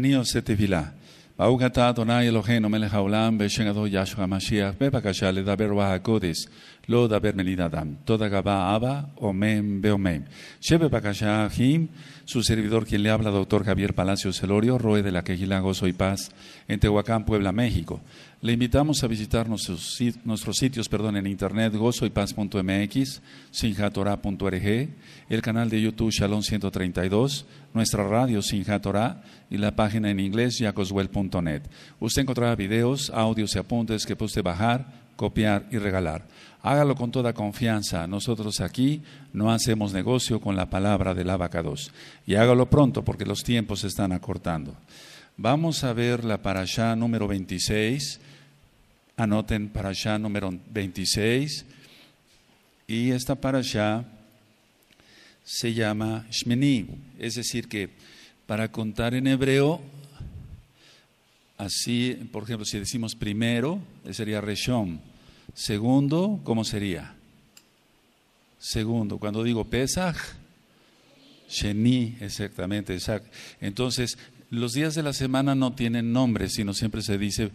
vila bauga ta donai elohen, omele haulam, beshen ado, yashua mashiach, bebakasha, le da berwa hakodis, לא Bermelina Adam, toda gaba aba Omen beomem. ואומם. Bacasha su servidor quien le habla, doctor Javier Palacios Celorio, Roe de la Quejila Gozo y Paz, en Tehuacán, Puebla, México. Le invitamos a visitar nuestros, sitios perdón, en internet gozoypaz.mx, sinjatorá.org, el canal de YouTube Shalom 132, nuestra radio Sinjatorá y la página en inglés yacoswell.net. Usted encontrará videos, audios y apuntes que puede bajar copiar y regalar. Hágalo con toda confianza. Nosotros aquí no hacemos negocio con la palabra del abacados. Y hágalo pronto porque los tiempos se están acortando. Vamos a ver la parasha número 26. Anoten parasha número 26. Y esta parasha se llama Shmeni. Es decir que para contar en hebreo, así, por ejemplo, si decimos primero, sería Reshom Segundo, ¿cómo sería? Segundo, cuando digo Pesaj, Sheni, exactamente, Entonces, los días de la semana no tienen nombre, sino siempre se dice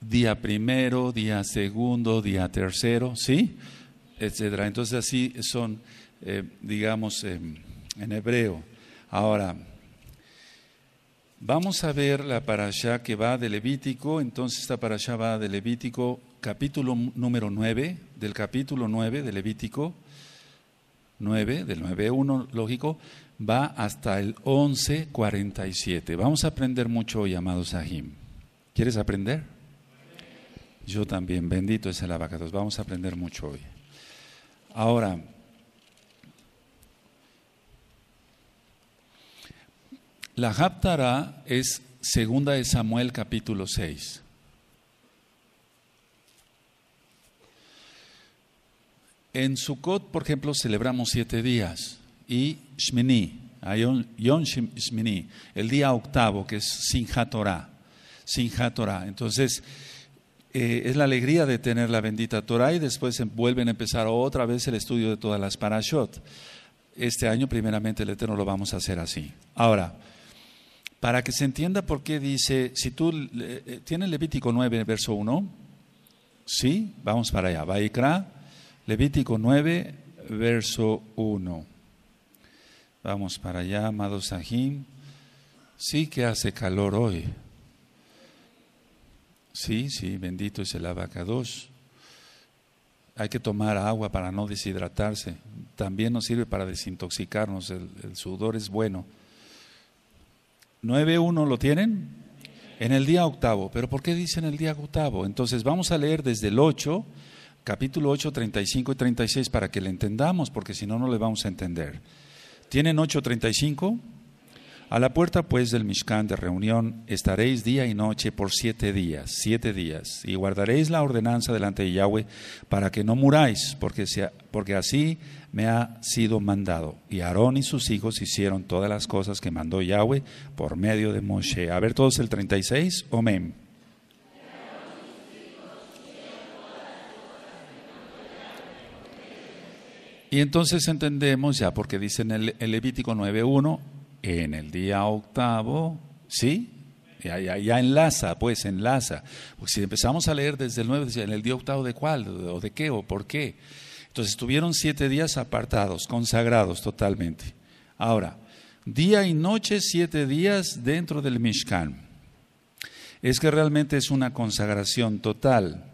día primero, día segundo, día tercero, ¿sí? Etcétera. Entonces, así son, eh, digamos, em, en hebreo. Ahora, vamos a ver la allá que va de Levítico, entonces esta para allá va de Levítico capítulo número 9, del capítulo 9 de Levítico, 9, del uno lógico, va hasta el 11.47. Vamos a aprender mucho hoy, amado Sahim. ¿Quieres aprender? Yo también, bendito es el abacados. Vamos a aprender mucho hoy. Ahora, la Haptara es segunda de Samuel capítulo 6. En Sukkot, por ejemplo, celebramos siete días y Shmini, Shmini, el día octavo, que es Sinjat Torah. sin Torah. Entonces, eh, es la alegría de tener la bendita Torah y después em, vuelven a empezar otra vez el estudio de todas las parashot. Este año, primeramente, el Eterno lo vamos a hacer así. Ahora, para que se entienda por qué dice, si tú eh, eh, tienes Levítico 9, verso 1, sí, vamos para allá. Vaikra. Levítico 9, verso 1. Vamos para allá, amados Sahim. Sí que hace calor hoy. Sí, sí, bendito es el abacados. Hay que tomar agua para no deshidratarse. También nos sirve para desintoxicarnos. El, sudor es bueno. 9.1 lo tienen en el día octavo. ¿Pero por qué dicen el día octavo? Entonces vamos a leer desde el 8 capítulo 8, 35 y 36 para que le entendamos, porque si no, no le vamos a entender. ¿Tienen 8, 35? A la puerta pues del Mishkan de reunión estaréis día y noche por siete días, siete días, y guardaréis la ordenanza delante de Yahweh para que no muráis, porque, porque así me ha sido mandado. Y Aarón y sus hijos hicieron todas las cosas que mandó Yahweh por medio de Moshe. A ver todos el 36, amén. Y entonces entendemos ya, porque dice en el, Levítico 9.1, en el día octavo, ¿sí? Ya, ya, enlaza, pues enlaza. Porque si empezamos a leer desde el 9, en el día octavo de cuál, o de qué, o por qué. Entonces estuvieron siete días apartados, consagrados totalmente. Ahora, día y noche, siete días dentro del Mishkan. Es que realmente es una consagración total.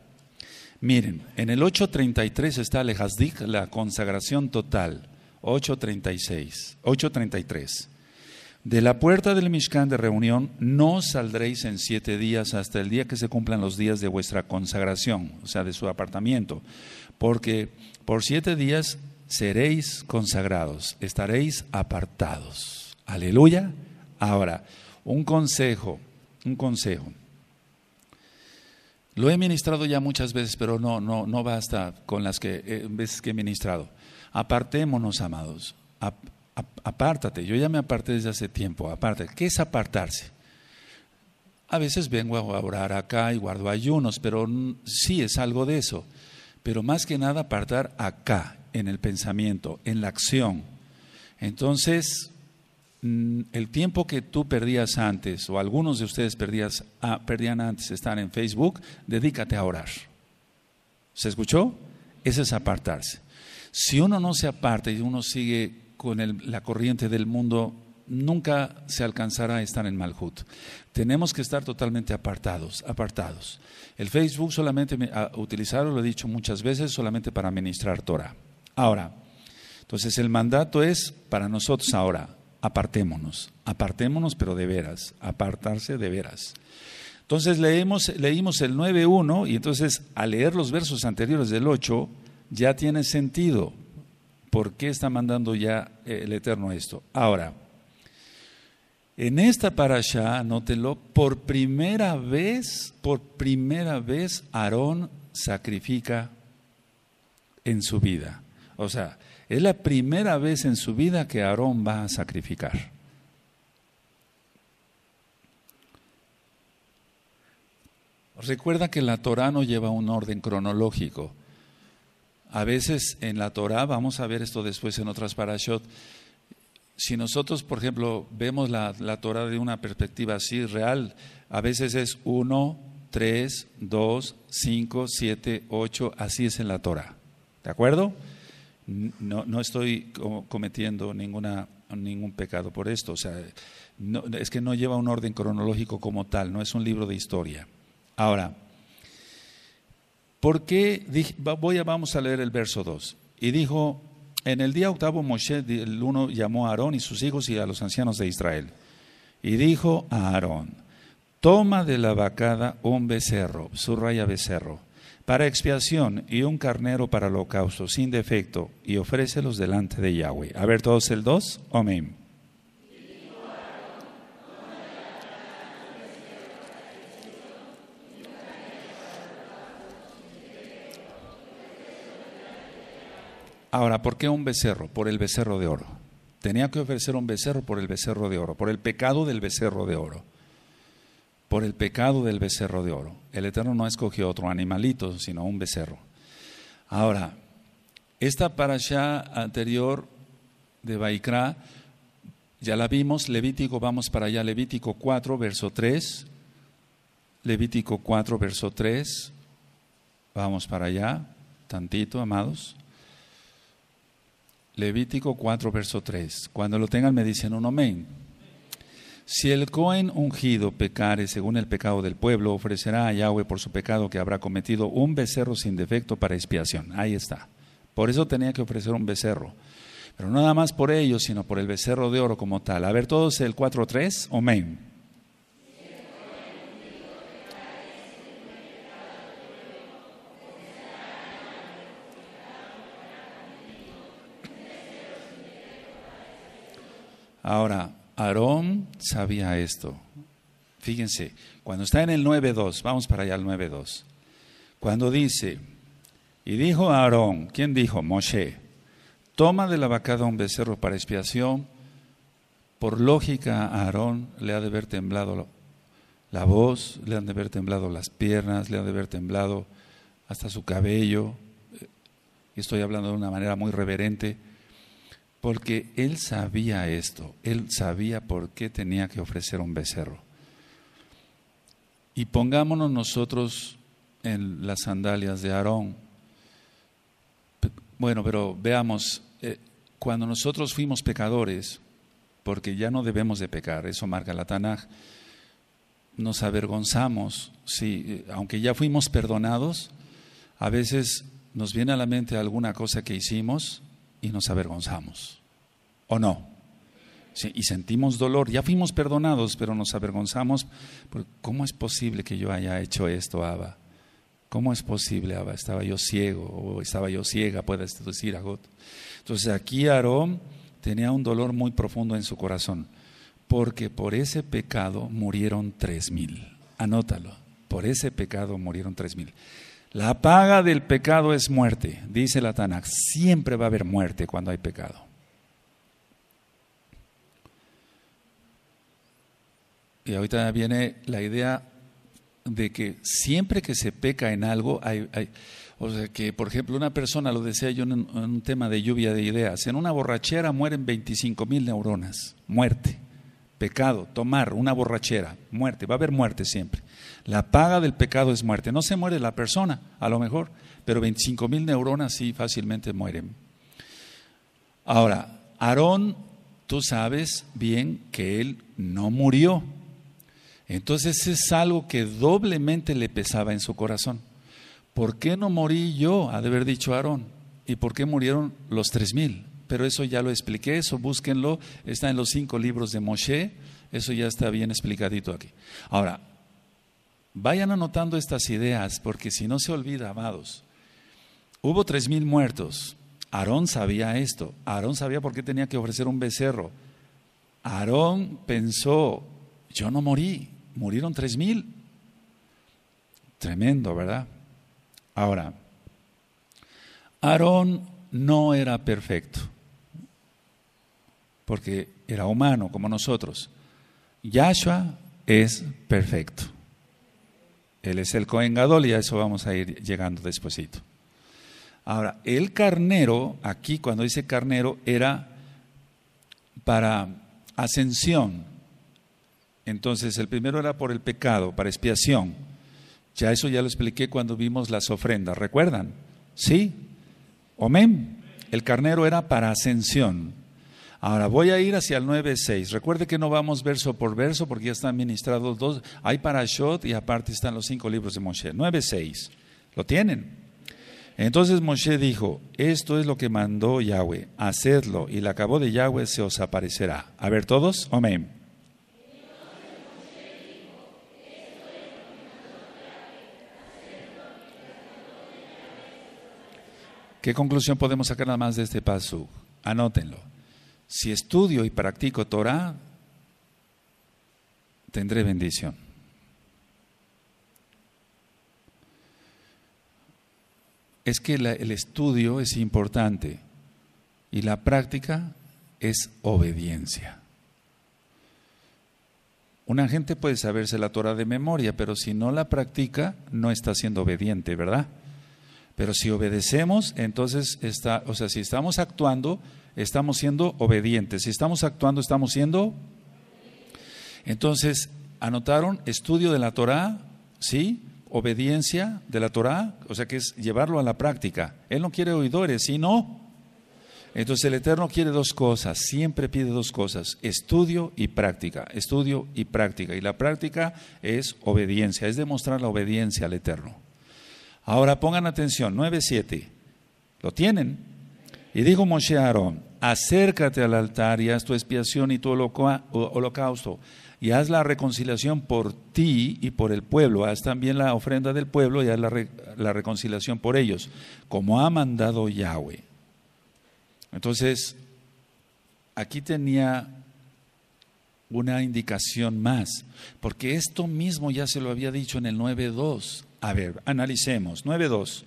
Miren, en el 833 está el la consagración total. 836, 833. De la puerta del Mishkan de reunión no saldréis en siete días hasta el día que se cumplan los días de vuestra consagración, o sea, de su apartamiento, porque por siete días seréis consagrados, estaréis apartados. Aleluya. Ahora, un consejo, un consejo. Lo he ministrado ya muchas veces, pero no, no, no basta con las que, eh, veces que he ministrado. Apartémonos, amados. apártate. Yo ya me aparté desde hace tiempo. Aparte. ¿Qué es apartarse? A veces vengo a orar acá y guardo ayunos, pero sí es algo de eso. Pero más que nada apartar acá, en el pensamiento, en la acción. Entonces, Mm, el tiempo que tú perdías antes, o algunos de ustedes perdían antes estar en Facebook, dedícate a orar. ¿Se escuchó? Ese es apartarse. Si uno no se aparta y uno sigue con la corriente del mundo, nunca se alcanzará a estar en Malhut. Tenemos que estar totalmente apartados, apartados. El Facebook solamente, utilizarlo, lo he dicho muchas veces, solamente para ministrar Torah. Ahora, entonces el mandato es para nosotros ahora, apartémonos, apartémonos pero de veras, apartarse de veras. Entonces leemos, leímos el 9.1 y entonces al leer los versos anteriores del 8 ya tiene sentido. ¿Por qué está mandando ya eh, el Eterno esto? Ahora, en esta parasha, anótelo, por primera vez, por primera vez Aarón sacrifica en su vida. O sea, es la primera vez en su vida que Aarón va a sacrificar. Recuerda que la Torah no lleva un orden cronológico. A veces en la Torah, vamos a ver esto después en otras parashot, si nosotros, por ejemplo, vemos la, la Torah de una perspectiva así real, a veces es 1, 3, 2, 5, 7, 8, así es en la Torah. ¿De acuerdo? no, estoy cometiendo ningún pecado por esto. O sea, es que no lleva un orden cronológico como tal, no es un libro de historia. Ahora, ¿por qué voy a, vamos a leer el verso 2? Y dijo, en el día octavo Moshe, el uno, llamó a Aarón y sus hijos y a los ancianos de Israel. Y dijo a Aarón, toma de la vacada un becerro, raya becerro, para expiación y un carnero para holocausto sin defecto y ofrécelos delante de Yahweh. A ver todos el 2. Amén. Ahora, ¿por qué un becerro? Por el becerro de oro. Tenía que ofrecer un becerro por el becerro de oro, por el pecado del becerro de oro por el pecado del becerro de oro. El Eterno no escogió otro animalito, sino un becerro. Ahora, esta parasha anterior de Baikra, ya la vimos, Levítico, vamos para allá, Levítico 4, verso 3. Levítico 4, verso 3. Vamos para allá, tantito, amados. Levítico 4, verso 3. Cuando lo tengan me dicen un amén. Si el Cohen ungido pecare según el pecado del pueblo, ofrecerá a Yahweh por su pecado que habrá cometido un becerro sin defecto para expiación. Ahí está. Por eso tenía que ofrecer un becerro. Pero no nada más por ello, sino por el becerro de oro como tal. A ver todos el 4.3. omen. Ahora, Aarón sabía esto. Fíjense, cuando está en el 9.2, vamos para allá al 9.2. Cuando dice, y dijo Aarón, ¿quién dijo? Moshe, toma de la vacada un becerro para expiación. Por lógica, a Aarón le ha de haber temblado la voz, le han de haber temblado las piernas, le ha de haber temblado hasta su cabello. Y estoy hablando de una manera muy reverente porque él sabía esto, él sabía por qué tenía que ofrecer un becerro. Y pongámonos nosotros en las sandalias de Aarón. Bueno, pero veamos, eh, cuando nosotros fuimos pecadores, porque ya no debemos de pecar, eso marca la Tanaj, nos avergonzamos, sí, eh, aunque ya fuimos perdonados, a veces nos viene a la mente alguna cosa que hicimos y nos avergonzamos. ¿O no? y sentimos dolor. Ya fuimos perdonados, pero nos avergonzamos. ¿Cómo es posible que yo haya hecho esto, Abba? ¿Cómo es posible, Abba? Estaba yo ciego o estaba yo ciega, puedes decir, Agot. Entonces aquí Aarón tenía un dolor muy profundo en su corazón, porque por ese pecado murieron tres mil. Anótalo, por ese pecado murieron tres mil. La paga del pecado es muerte, dice la Tanakh. Siempre va a haber muerte cuando hay pecado. Y ahorita viene la idea de que siempre que se peca en algo, hay, o que, por ejemplo, una persona, lo decía yo en, en un tema de lluvia de ideas, en una borrachera mueren 25 mil neuronas, muerte, pecado, tomar, una borrachera, muerte, va a haber muerte siempre. La paga del pecado es muerte. No se muere la persona, a lo mejor, pero 25 mil neuronas sí fácilmente mueren. Ahora, Aarón, tú sabes bien que él no murió. Entonces es algo que doblemente le pesaba en su corazón. ¿Por qué no morí yo? Ha de haber dicho Aarón. ¿Y por qué murieron los tres mil? Pero eso ya lo expliqué, eso búsquenlo, está en los cinco libros de Moshe, eso ya está bien explicadito aquí. Ahora, Vayan anotando estas ideas porque si no se olvida, amados, hubo tres mil muertos. Aarón sabía esto. Aarón sabía por qué tenía que ofrecer un becerro. Aarón pensó, yo no morí, murieron tres mil. Tremendo, ¿verdad? Ahora, Aarón no era perfecto, porque era humano como nosotros. Yahshua es perfecto. Él es el Cohen y a eso vamos a ir llegando despuesito. Ahora, el carnero, aquí cuando dice carnero, era para ascensión. Entonces, el primero era por el pecado, para expiación. Ya eso ya lo expliqué cuando vimos las ofrendas, ¿recuerdan? ¿Sí? Amén. El carnero era para ascensión. Ahora voy a ir hacia el 9.6. Recuerde que no vamos verso por verso porque ya están ministrados dos. Hay Parashot y aparte están los cinco libros de Moshe. 9.6. ¿Lo tienen? Entonces Moshe dijo, esto es lo que mandó Yahweh, hacedlo y la acabó de Yahweh se os aparecerá. A ver todos, amén. ¿Qué conclusión podemos sacar nada más de este paso? Anótenlo si estudio y practico Torah, tendré bendición. Es que el estudio es importante y la práctica es obediencia. Una gente puede saberse la Torah de memoria, pero si no la practica, no está siendo obediente, ¿verdad? Pero si obedecemos, entonces está, o sea, si estamos actuando, estamos siendo obedientes. Si estamos actuando, estamos siendo. Entonces, anotaron estudio de la Torah, ¿sí? Obediencia de la Torah, o sea que es llevarlo a la práctica. Él no quiere oidores, sino. Entonces el Eterno quiere dos cosas, siempre pide dos cosas, estudio y práctica, estudio y práctica. Y la práctica es obediencia, es demostrar la obediencia al Eterno. Ahora pongan atención, 9.7. ¿Lo tienen? Y dijo Moshe acércate al altar y haz tu expiación y tu holocausto, y haz la reconciliación por ti y por el pueblo, haz también la ofrenda del pueblo y haz la, la reconciliación por ellos, como ha mandado Yahweh. Entonces, aquí tenía una indicación más, porque esto mismo ya se lo había dicho en el 9.2. A ver, analicemos. 9.2.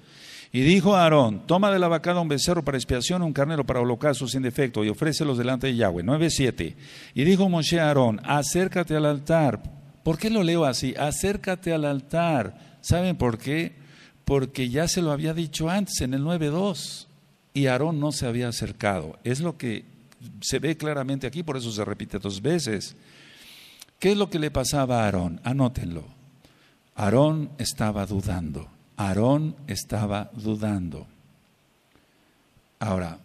Y dijo a Aarón, toma de la vacada un becerro para expiación, un carnero para holocausto sin defecto, y ofrécelos delante de Yahweh. 9.7. Y dijo Moshe a Aarón, acércate al altar. ¿Por qué lo leo así? Acércate al altar. ¿Saben por qué? Porque ya se lo había dicho antes, en el 9.2. Y Aarón no se había acercado. Es lo que se ve claramente aquí, por eso se repite dos veces. ¿Qué es lo que le pasaba a Aarón? Anótenlo. Aarón estaba dudando. Aarón estaba dudando. Ahora,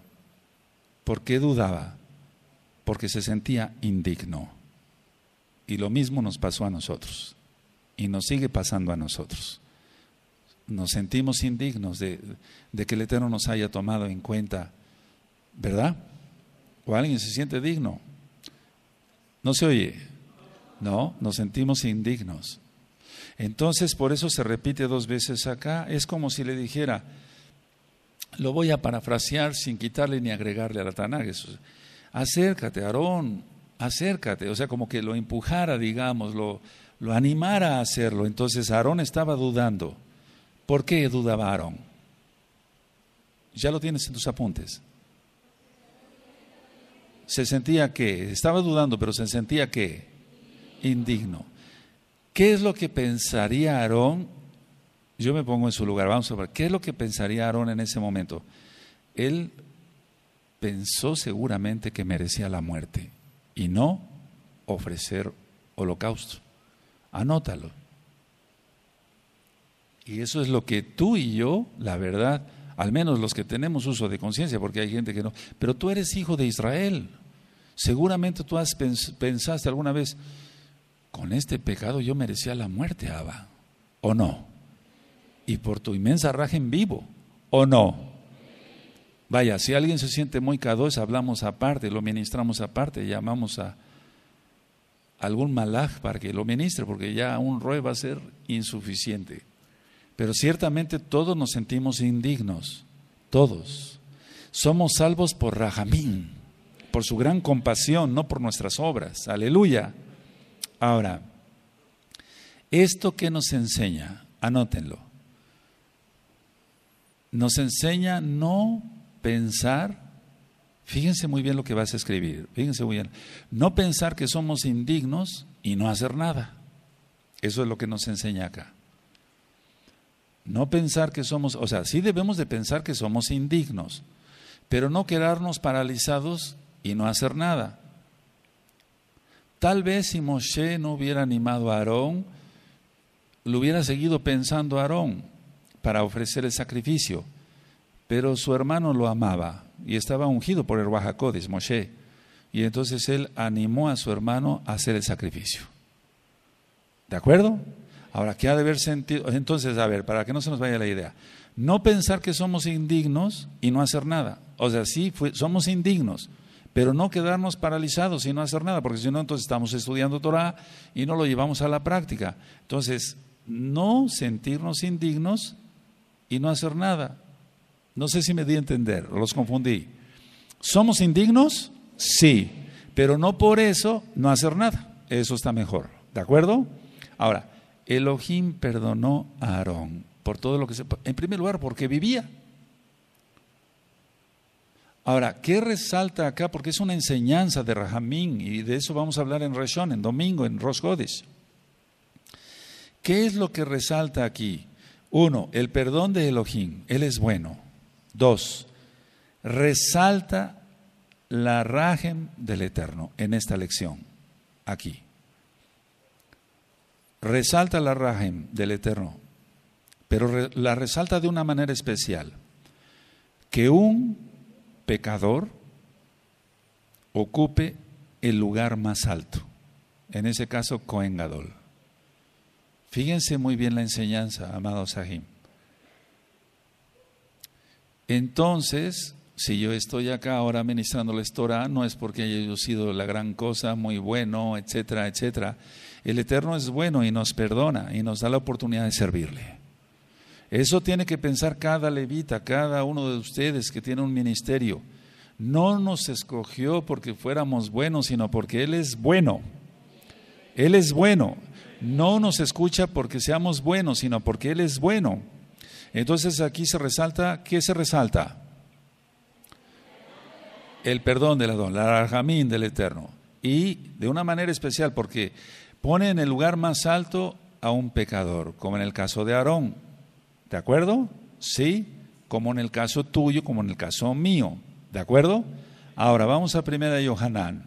¿por qué dudaba? Porque se sentía indigno. Y lo mismo nos pasó a nosotros. Y nos sigue pasando a nosotros. Nos sentimos indignos de, de que el Eterno nos haya tomado en cuenta, ¿verdad? ¿O alguien se siente digno? ¿No se oye? No, nos sentimos indignos. Entonces, por eso se repite dos veces acá. Es como si le dijera, lo voy a parafrasear sin quitarle ni agregarle a la Tanag. Acércate, Aarón, acércate. O sea, como que lo empujara, digamos, lo, lo animara a hacerlo. Entonces, Aarón estaba dudando. ¿Por qué dudaba Aarón? Ya lo tienes en tus apuntes. Se sentía que, estaba dudando, pero se sentía que, indigno. ¿Qué es lo que pensaría Aarón? Yo me pongo en su lugar, vamos a ver, ¿qué es lo que pensaría Aarón en ese momento? Él pensó seguramente que merecía la muerte y no ofrecer holocausto. Anótalo. Y eso es lo que tú y yo, la verdad, al menos los que tenemos uso de conciencia, porque hay gente que no, pero tú eres hijo de Israel. Seguramente tú has pensado pensaste alguna vez, con este pecado yo merecía la muerte, Abba, ¿o no? Y por tu inmensa raja en vivo, ¿o no? Vaya, si alguien se siente muy cadoz, hablamos aparte, lo ministramos aparte, llamamos a algún malaj para que lo ministre, porque ya un roe va a ser insuficiente. Pero ciertamente todos nos sentimos indignos, todos. Somos salvos por Rajamín, por su gran compasión, no por nuestras obras. Aleluya. Ahora, esto que nos enseña, anótenlo, nos enseña no pensar, fíjense muy bien lo que vas a escribir, fíjense muy bien, no pensar que somos indignos y no hacer nada. Eso es lo que nos enseña acá. No pensar que somos, o sea, sí debemos de pensar que somos indignos, pero no quedarnos paralizados y no hacer nada. Tal vez si Moshe no hubiera animado a Aarón, lo hubiera seguido pensando Aarón para ofrecer el sacrificio, pero su hermano lo amaba y estaba ungido por el Oaxacodis, Moshe, y entonces él animó a su hermano a hacer el sacrificio. ¿De acuerdo? Ahora, ¿qué ha de haber sentido? Entonces, a ver, para que no se nos vaya la idea, no pensar que somos indignos y no hacer nada. O sea, sí, somos indignos, pero no quedarnos paralizados y no hacer nada, porque si no, entonces estamos estudiando Torah y no lo llevamos a la práctica. Entonces, no sentirnos indignos y no hacer nada. No sé si me di a entender, los confundí. ¿Somos indignos? Sí, pero no por eso no hacer nada. Eso está mejor, ¿de acuerdo? Ahora, Elohim perdonó a Aarón por todo lo que se... En primer lugar, porque vivía. Ahora, ¿qué resalta acá? Porque es una enseñanza de Rahamín y de eso vamos a hablar en Reshón, en domingo, en Rosh ¿Qué es lo que resalta aquí? Uno, el perdón de Elohim, Él es bueno. Dos, resalta la Rahem del Eterno en esta lección, aquí. Resalta la Rahem del Eterno, pero la resalta de una manera especial. Que un pecador ocupe el lugar más alto, en ese caso Coengadol. Gadol. Fíjense muy bien la enseñanza, amado Sahim. Entonces, si yo estoy acá ahora ministrándoles Torah, no es porque haya sido la gran cosa, muy bueno, etcétera, etcétera. El Eterno es bueno y nos perdona y nos da la oportunidad de servirle. Eso tiene que pensar cada levita, cada uno de ustedes que tiene un ministerio. No nos escogió porque fuéramos buenos, sino porque Él es bueno. Él es bueno. No nos escucha porque seamos buenos, sino porque Él es bueno. Entonces aquí se resalta, ¿qué se resalta? El perdón la don, la arjamín del Eterno. Y de una manera especial, porque pone en el lugar más alto a un pecador, como en el caso de Aarón. ¿De acuerdo? Sí, como en el caso tuyo, como en el caso mío. ¿De acuerdo? Ahora vamos a primera de Yohanan.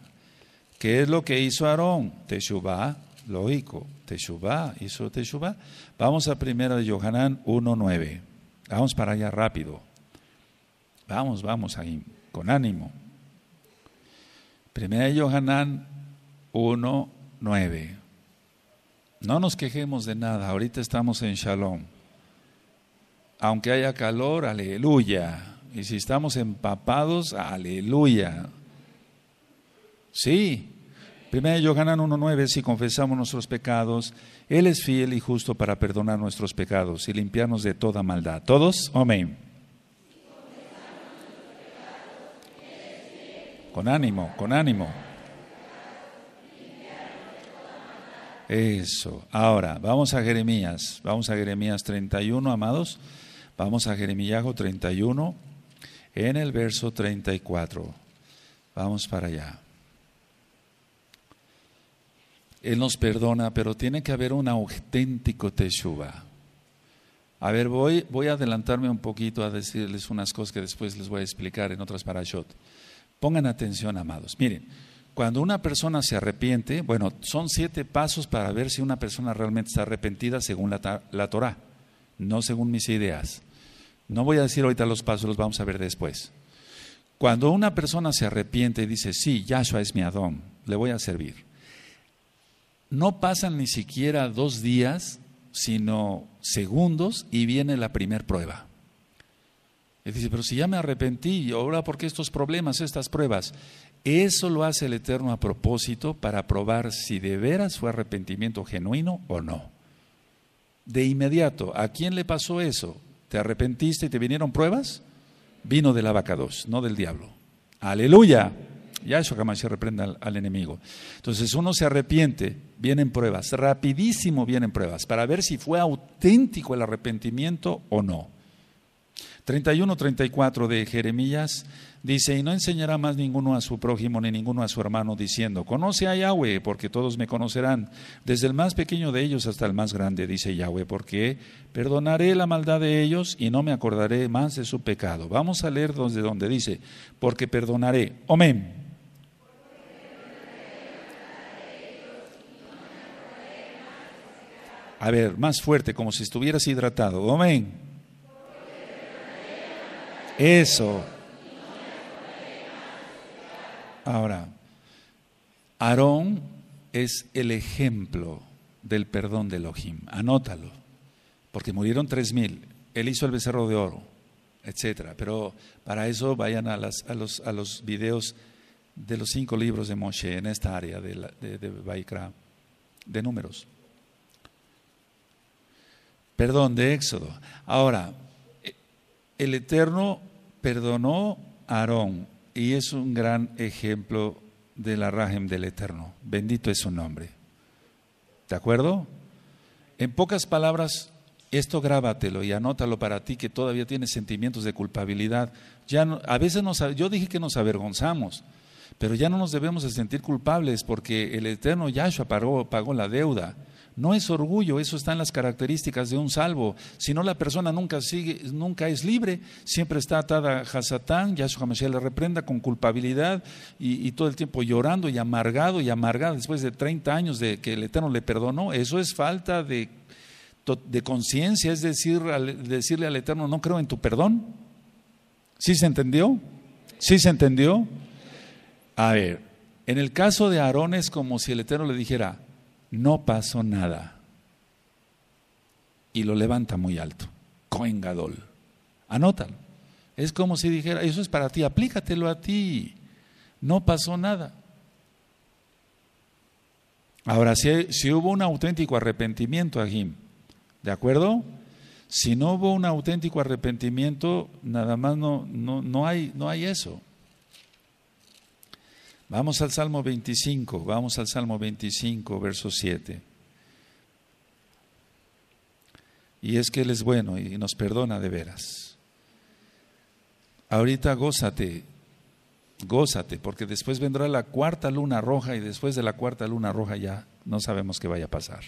¿Qué es lo que hizo Aarón? Teshuvah, lógico. Teshuvah, hizo Teshuvah. Vamos a primera de Yohanan 1.9. Vamos para allá rápido. Vamos, vamos ahí, con ánimo. Primera de Yohanan 1.9. No nos quejemos de nada, ahorita estamos en Shalom aunque haya calor, aleluya. Y si estamos empapados, aleluya. Sí. Primero uno 1.9, si confesamos nuestros pecados, Él es fiel y justo para perdonar nuestros pecados y limpiarnos de toda maldad. ¿Todos? Amén. Con ánimo, con ánimo. Eso. Ahora, vamos a Jeremías. Vamos a Jeremías 31, amados. Vamos a Jeremías 31, en el verso 34. Vamos para allá. Él nos perdona, pero tiene que haber un auténtico teshuva. A ver, voy, voy a adelantarme un poquito a decirles unas cosas que después les voy a explicar en otras parashot. Pongan atención, amados. Miren, cuando una persona se arrepiente, bueno, son siete pasos para ver si una persona realmente está arrepentida según la, la Torah, no según mis ideas. No voy a decir ahorita los pasos, los vamos a ver después. Cuando una persona se arrepiente y dice, sí, Yahshua es mi Adón, le voy a servir, no pasan ni siquiera dos días, sino segundos, y viene la primera prueba. Él dice, pero si ya me arrepentí, ahora por qué estos problemas, estas pruebas? Eso lo hace el Eterno a propósito para probar si de veras fue arrepentimiento genuino o no. De inmediato, ¿a quién le pasó eso? te arrepentiste y te vinieron pruebas, vino de la vaca 2 no del diablo. Aleluya. Ya eso jamás se reprenda al, al, enemigo. Entonces uno se arrepiente, vienen pruebas, rapidísimo vienen pruebas, para ver si fue auténtico el arrepentimiento o no. 31-34 de Jeremías Dice, y no enseñará más ninguno a su prójimo ni ninguno a su hermano, diciendo, conoce a Yahweh, porque todos me conocerán, desde el más pequeño de ellos hasta el más grande, dice Yahweh, porque perdonaré la maldad de ellos y no me acordaré más de su pecado. Vamos a leer desde donde dice, porque perdonaré. Amén. A ver, más fuerte, como si estuvieras hidratado. Amén. Eso. Ahora, Aarón es el ejemplo del perdón de Elohim. Anótalo, porque murieron tres mil. Él hizo el becerro de oro, etcétera. Pero para eso vayan a, los, videos de los cinco libros de Moshe en esta área de, de, de Baikra, de números. Perdón, de Éxodo. Ahora, e, el Eterno perdonó a Aarón y es un gran ejemplo de la Rajem del Eterno. Bendito es su nombre. ¿De acuerdo? En pocas palabras, esto grábatelo y anótalo para ti que todavía tienes sentimientos de culpabilidad. Ya a veces nos, yo dije que nos avergonzamos, pero ya no nos debemos sentir culpables porque el Eterno Yahshua pagó la deuda. No es orgullo, eso está en las características de un salvo. Si no, la persona nunca, sigue, nunca es libre, siempre está atada a Hasatán, su Mashiach le reprenda con culpabilidad y, todo el tiempo llorando y amargado y amargado después de 30 años de que el Eterno le perdonó. Eso es falta de, conciencia, es decir, decirle al Eterno, no creo en tu perdón. ¿Sí se entendió? ¿Sí se entendió? A ver, en el caso de Aarón es como si el Eterno le dijera, no pasó nada. Y lo levanta muy alto. Cohen Gadol. Anótalo. Es como si dijera, eso es para ti, aplícatelo a ti. No pasó nada. Ahora, si, hubo un auténtico arrepentimiento, Jim ¿de acuerdo? Si no hubo un auténtico arrepentimiento, nada más no, no, hay, no hay eso. Vamos al Salmo 25, vamos al Salmo 25, verso 7. Y es que Él es bueno y nos perdona de veras. Ahorita gózate, gózate, porque después vendrá la cuarta luna roja y después de la cuarta luna roja ya no sabemos qué vaya a pasar.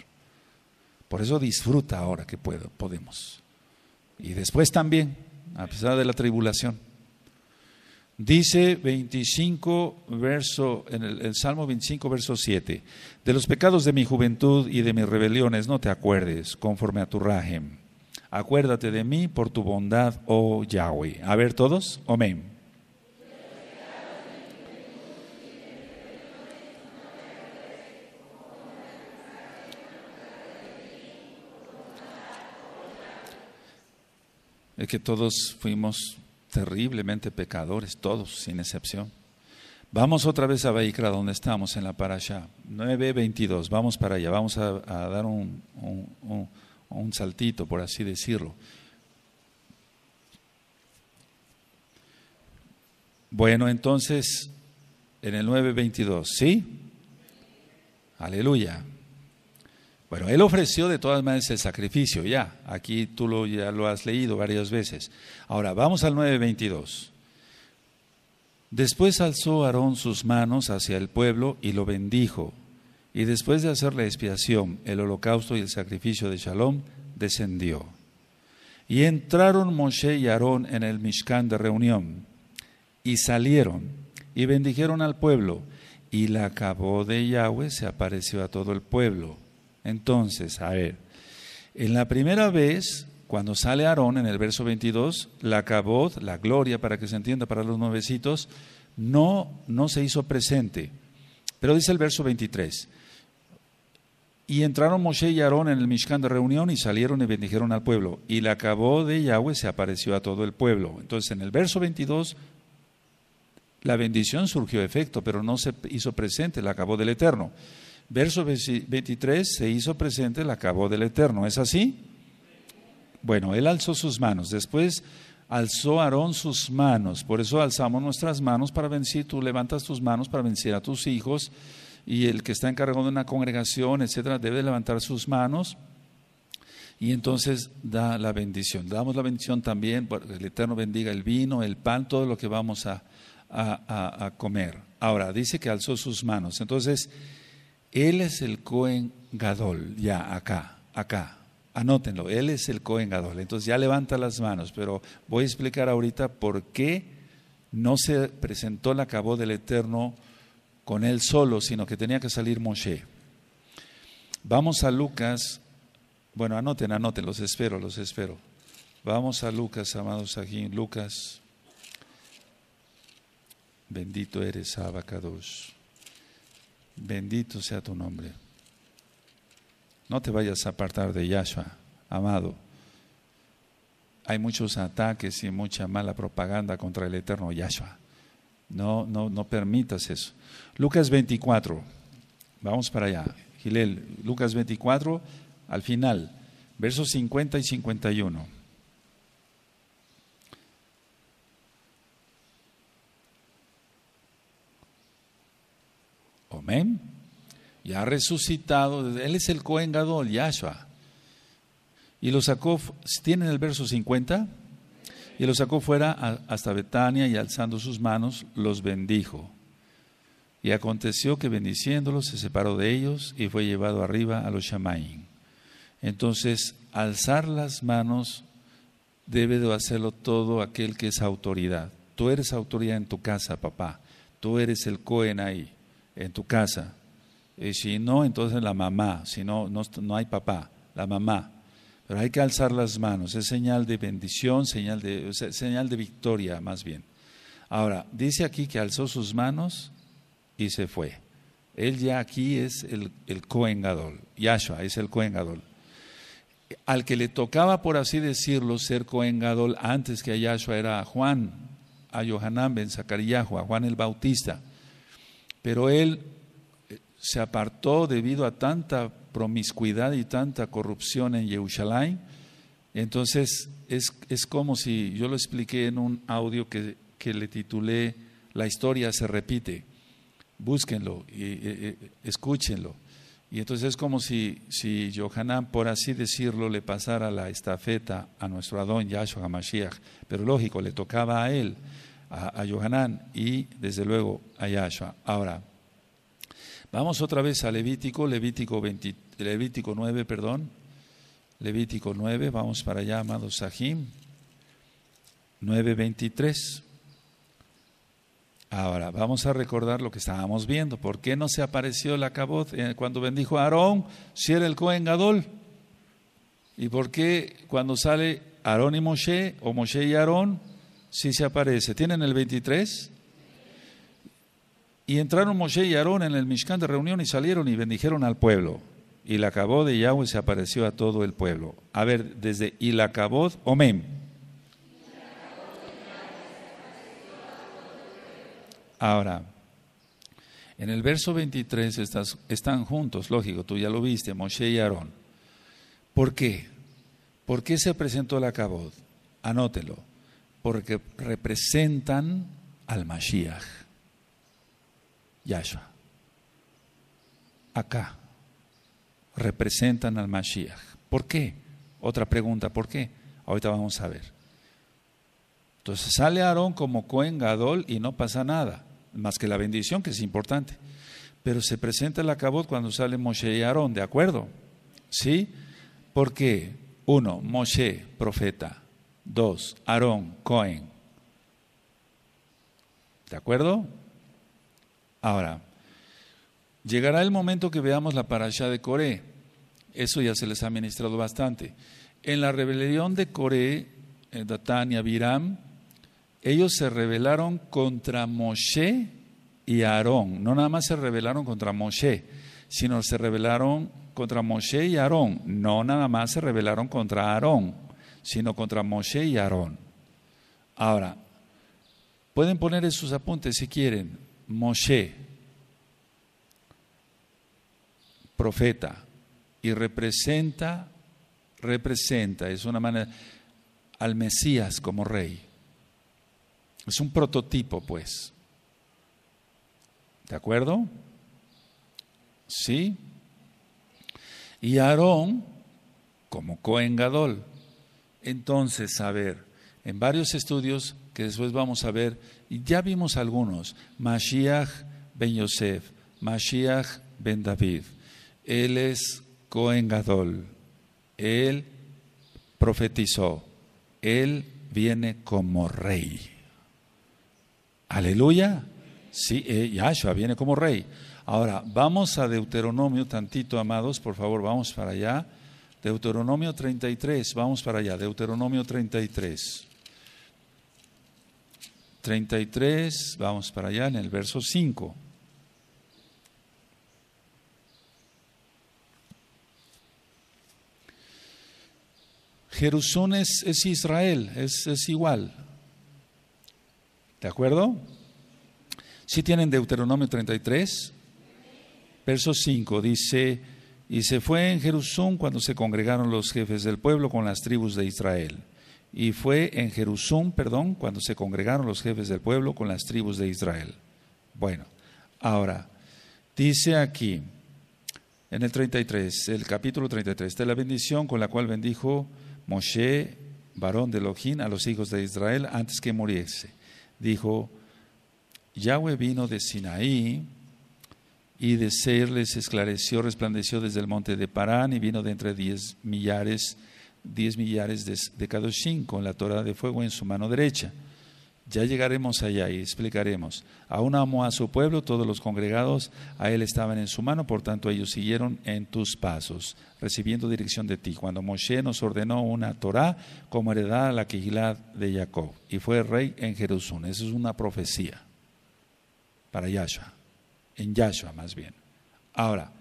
Por eso disfruta ahora que puedo, podemos. Y después también, a pesar de la tribulación. Dice 25, verso, en el, Salmo 25, verso 7, de los pecados de mi juventud y de mis rebeliones no te acuerdes, conforme a tu rajem. Acuérdate de mí por tu bondad, oh Yahweh. A ver todos, amén. Es que todos fuimos terriblemente pecadores, todos sin excepción. Vamos otra vez a Baikra, donde estamos en la parasha 9.22. Vamos para allá, vamos a, dar un, un, un saltito, por así decirlo. Bueno, entonces, en el 9.22, ¿sí? Aleluya. Bueno, él ofreció de todas maneras el sacrificio, ya. Aquí tú lo, ya lo has leído varias veces. Ahora, vamos al 9.22. Después alzó Aarón sus manos hacia el pueblo y lo bendijo. Y después de hacer la expiación, el holocausto y el sacrificio de Shalom, descendió. Y entraron Moshe y Aarón en el Mishkan de reunión. Y salieron y bendijeron al pueblo. Y la acabó de Yahweh se apareció a todo el pueblo. Entonces, a ver, en la primera vez, cuando sale Aarón en el verso 22, la cabó la gloria, para que se entienda, para los nuevecitos, no, no se hizo presente. Pero dice el verso 23, y entraron Moshe y Aarón en el Mishkan de reunión y salieron y bendijeron al pueblo. Y la cabó de Yahweh se apareció a todo el pueblo. Entonces, en el verso 22, la bendición surgió efecto, pero no se hizo presente la cabó del Eterno. Verso 23, se hizo presente el acabó del Eterno, ¿es así? Bueno, él alzó sus manos, después alzó Aarón sus manos, por eso alzamos nuestras manos para vencer, tú levantas tus manos para vencer a tus hijos, y el que está encargado de una congregación, etcétera, debe levantar sus manos y entonces da la bendición. Damos la bendición también, porque el Eterno bendiga el vino, el pan, todo lo que vamos a, a comer. Ahora, dice que alzó sus manos. Entonces, él es el Cohen Gadol, ya acá, acá. Anótenlo, Él es el Cohen Gadol. Entonces ya levanta las manos, pero voy a explicar ahorita por qué no se presentó la acabó del Eterno con Él solo, sino que tenía que salir Moshe. Vamos a Lucas, bueno, anoten, anoten, los espero, los espero. Vamos a Lucas, amados aquí, Lucas. Bendito eres, Abacados. Bendito sea tu nombre. No te vayas a apartar de Yahshua, amado. Hay muchos ataques y mucha mala propaganda contra el eterno Yahshua. No, no, no permitas eso. Lucas 24. Vamos para allá. Gilel, Lucas 24, al final, versos 50 y 51. Amén. Ya resucitado, él es el Cohen Gadol, Yahshua. Y lo sacó, ¿tienen el verso 50? Y lo sacó fuera hasta Betania y alzando sus manos los bendijo. Y aconteció que bendiciéndolos se separó de ellos y fue llevado arriba a los Shamaín. Entonces, alzar las manos debe de hacerlo todo aquel que es autoridad. Tú eres autoridad en tu casa, papá. Tú eres el Cohen ahí en tu casa. Y si no, entonces la mamá, si no, no, hay papá, la mamá. Pero hay que alzar las manos, es señal de bendición, señal de, señal de victoria más bien. Ahora, dice aquí que alzó sus manos y se fue. Él ya aquí es el, el Yahshua es el Coengadol Al que le tocaba, por así decirlo, ser Coengadol antes que a Yahshua era Juan, a Yohanan ben Zacarías, a Juan el Bautista. Pero él eh, se apartó debido a tanta promiscuidad y tanta corrupción en Jerusalén. Entonces es, es, como si yo lo expliqué en un audio que, le titulé La historia se repite. Búsquenlo y, eh, eh, escúchenlo. Y entonces es como si, si Yohanan, por así decirlo, le pasara la estafeta a nuestro Adón Yahshua Hamashiach. Pero lógico, le tocaba a él a, a y desde luego a Yahshua. Ahora, vamos otra vez a Levítico, Levítico, Levítico 9, perdón. Levítico 9, vamos para allá, amados Sahim. 9.23. Ahora, vamos a recordar lo que estábamos viendo. ¿Por qué no se apareció la caboz eh, cuando bendijo a Aarón si era el Cohen Gadol? ¿Y por qué cuando sale Aarón y Moshe, o Moshe y Aarón, Sí se aparece. ¿Tienen el 23? Y entraron Moshe y Aarón en el Mishkan de reunión y salieron y bendijeron al pueblo. Y la cabod de Yahweh se apareció a todo el pueblo. A ver, desde y la o Ahora, en el verso 23 están juntos, lógico, tú ya lo viste, Moshe y Aarón. ¿Por qué? ¿Por qué se presentó la acabod? Anótelo porque representan al Mashiach, Yahshua. Acá representan al Mashiach. ¿Por qué? Otra pregunta, ¿por qué? Ahorita vamos a ver. Entonces sale Aarón como Cohen Gadol y no pasa nada, más que la bendición, que es importante. Pero se presenta el acabot cuando sale Moshe y Aarón, ¿de acuerdo? ¿Sí? Porque, uno, Moshe, profeta, Dos, Aarón, Cohen. ¿De acuerdo? Ahora, llegará el momento que veamos la parasha de Coré. Eso ya se les ha ministrado bastante. En la rebelión de Coré, eh, Datán y Abiram, ellos se rebelaron contra Moshe y Aarón. No nada más se rebelaron contra Moshe, sino se rebelaron contra Moshe y Aarón. No nada más se rebelaron contra Aarón sino contra Moshe y Aarón. Ahora, pueden poner en sus apuntes si quieren, Moshe, profeta, y representa, representa, es una manera, al Mesías como rey. Es un prototipo, pues. ¿De acuerdo? ¿Sí? Y Aarón como Cohen Gadol entonces a ver en varios estudios que después vamos a ver, y ya vimos algunos, Mashiach ben Yosef, Mashiach ben David, él es Cohen Gadol, él profetizó, él viene como rey. Aleluya. Sí, eh, Yahshua viene como rey. Ahora, vamos a Deuteronomio tantito, amados, por favor, vamos para allá. Deuteronomio 33, vamos para allá, Deuteronomio 33. 33, vamos para allá en el verso 5. Jerusón es, Israel, es, igual. ¿De acuerdo? Si tienen Deuteronomio 33, verso 5, dice y se fue en Jerusalén cuando se congregaron los jefes del pueblo con las tribus de Israel. Y fue en Jerusalén, perdón, cuando se congregaron los jefes del pueblo con las tribus de Israel. Bueno, ahora, dice aquí, en el 33, el capítulo 33, de la bendición con la cual bendijo Moshe, varón de Elohim, a los hijos de Israel antes que muriese. Dijo, Yahweh vino de Sinaí, y de Seir les esclareció, resplandeció desde el monte de Parán y vino de entre diez millares, diez millares de, Kadoshín con la Torah de fuego en su mano derecha. Ya llegaremos allá y explicaremos. Aún amó a su pueblo, todos los congregados a él estaban en su mano, por tanto ellos siguieron en tus pasos, recibiendo dirección de ti. Cuando Moshe nos ordenó una Torá como heredad a la Kigilad de Jacob, y fue rey en Jerusalén. Esa es una profecía para Yahshua en Yahshua más bien. Ahora,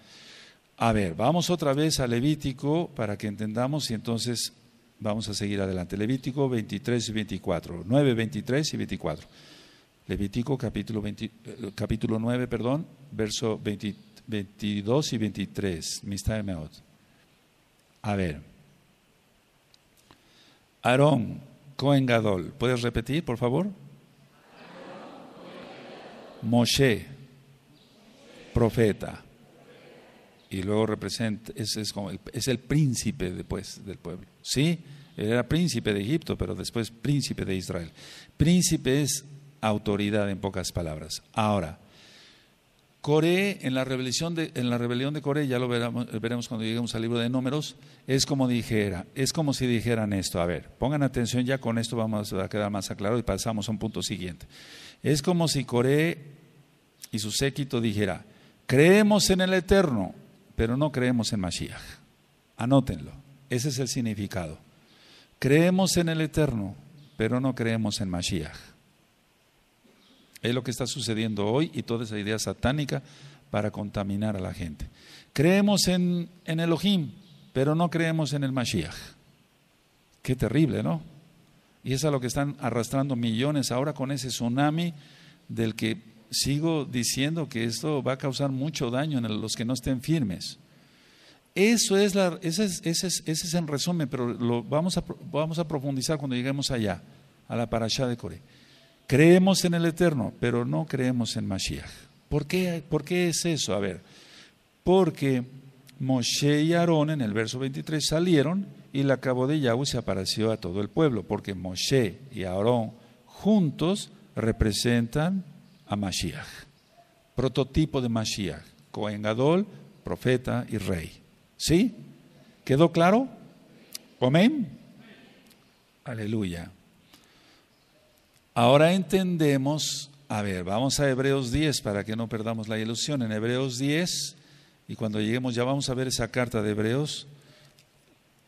a ver, vamos otra vez a Levítico para que entendamos y entonces vamos a seguir adelante. Levítico 23 y 24, 9, 23 y 24. Levítico capítulo, 20, eh, capítulo 9, perdón, verso 22 y 23. A ver. Aarón, Cohen Gadol. ¿Puedes repetir, por favor? Moshe, profeta. Y luego representa, es, como el, es el príncipe después del pueblo. ¿Sí? Él era príncipe de Egipto, pero después príncipe de Israel. Príncipe es autoridad en pocas palabras. Ahora, Coré, en la rebelión de, en la rebelión de Coré, ya lo veremos, cuando lleguemos al libro de números, es como dijera, es como si dijeran esto. A ver, pongan atención ya con esto vamos a quedar más aclarado y pasamos a un punto siguiente. Es como si Coré y su séquito dijera, Creemos en el Eterno, pero no creemos en Mashiach. Anótenlo, ese es el significado. Creemos en el Eterno, pero no creemos en Mashiach. Es lo que está sucediendo hoy y toda esa idea satánica para contaminar a la gente. Creemos en, en Elohim, pero no creemos en el Mashiach. Qué terrible, ¿no? Y es a lo que están arrastrando millones ahora con ese tsunami del que sigo diciendo que esto va a causar mucho daño en los que no estén firmes. Eso es ese, es, ese, en resumen, pero lo vamos a, vamos a profundizar cuando lleguemos allá, a la parasha de Coré. Creemos en el Eterno, pero no creemos en Mashiach. ¿Por qué, ¿Por qué es eso? A ver, porque Moshe y Aarón en el verso 23 salieron y la cabo de Yahweh se apareció a todo el pueblo, porque Moshe y Aarón juntos representan a Mashiach. Prototipo de Mashiach. Cohen Gadol, profeta y rey. ¿Sí? ¿Quedó claro? Amén. Aleluya. Ahora entendemos, a ver, vamos a Hebreos 10 para que no perdamos la ilusión. En Hebreos 10, y cuando lleguemos ya vamos a ver esa carta de Hebreos,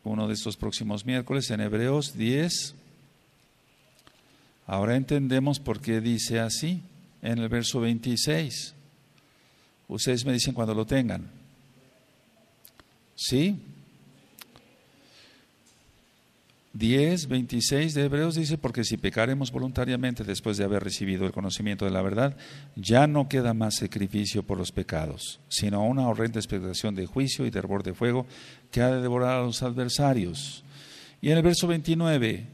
uno de estos próximos miércoles, en Hebreos 10. Ahora entendemos por qué dice así en el verso 26. Ustedes me dicen cuando lo tengan. ¿Sí? 10, 26 de Hebreos dice, porque si pecaremos voluntariamente después de haber recibido el conocimiento de la verdad, ya no queda más sacrificio por los pecados, sino una horrenda expectación de juicio y de hervor de fuego que ha de devorar a los adversarios. Y en el verso 29,